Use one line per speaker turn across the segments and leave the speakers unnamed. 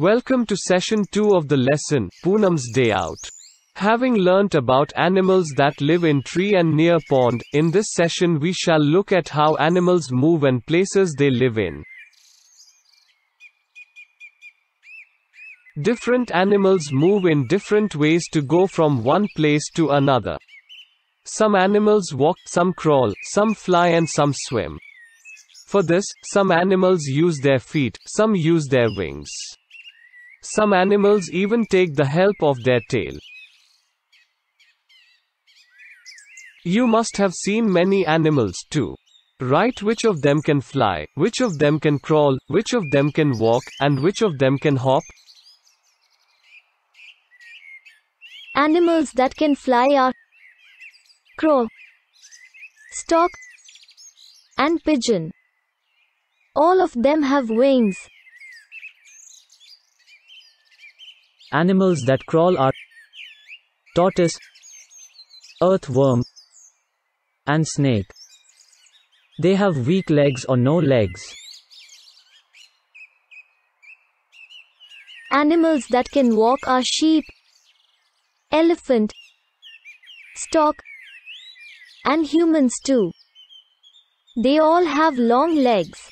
Welcome to session 2 of the lesson, Poonam's Day Out. Having learnt about animals that live in tree and near pond, in this session we shall look at how animals move and places they live in. Different animals move in different ways to go from one place to another. Some animals walk, some crawl, some fly and some swim. For this, some animals use their feet, some use their wings. Some animals even take the help of their tail. You must have seen many animals too. Right which of them can fly, which of them can crawl, which of them can walk, and which of them can hop?
Animals that can fly are crow, stork, and pigeon. All of them have
wings. Animals that crawl are tortoise, earthworm, and snake. They have weak legs or no legs.
Animals that can walk are sheep, elephant, stork, and humans too. They all have long legs.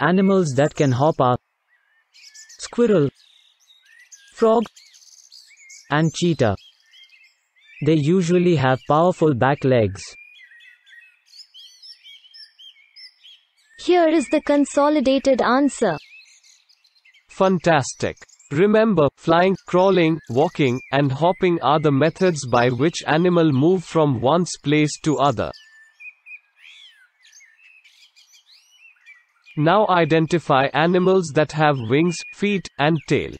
Animals that can hop are squirrel, frog, and cheetah. They usually have powerful back legs.
Here is the consolidated answer.
Fantastic. Remember, flying, crawling, walking, and hopping are the methods by which animal move from one's place to other. Now identify animals that have wings, feet, and tail.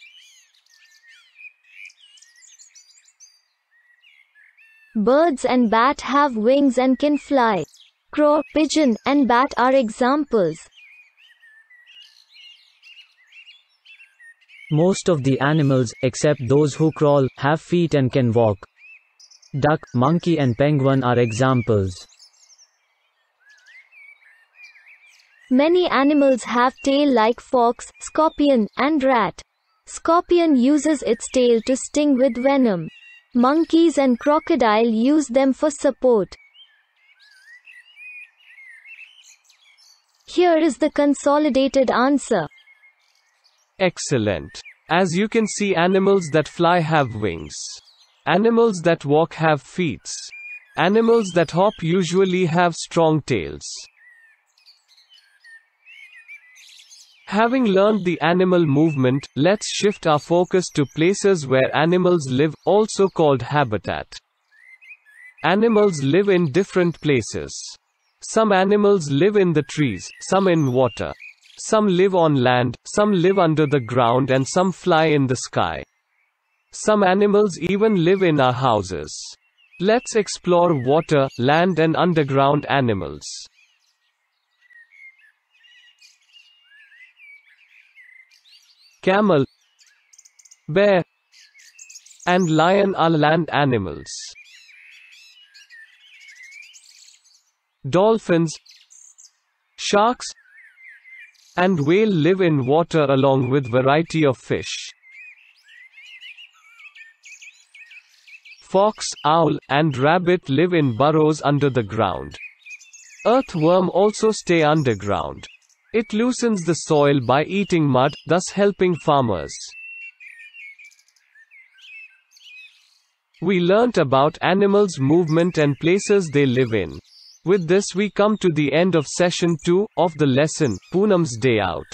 Birds and bat have wings and can fly. Crow, pigeon, and bat are examples.
Most of the animals, except those who crawl, have feet and can walk. Duck, monkey and penguin are examples.
Many animals have tail like fox, scorpion, and rat. Scorpion uses its tail to sting with venom. Monkeys and crocodile use them for support. Here is the consolidated answer.
Excellent. As you can see animals that fly have wings. Animals that walk have feet. Animals that hop usually have strong tails. Having learned the animal movement, let's shift our focus to places where animals live, also called habitat. Animals live in different places. Some animals live in the trees, some in water. Some live on land, some live under the ground, and some fly in the sky. Some animals even live in our houses. Let's explore water, land, and underground animals. camel, bear, and lion are land animals. Dolphins, sharks, and whale live in water along with variety of fish. Fox, owl, and rabbit live in burrows under the ground. Earthworm also stay underground. It loosens the soil by eating mud, thus helping farmers. We learnt about animals' movement and places they live in. With this we come to the end of session 2, of the lesson, Poonam's Day Out.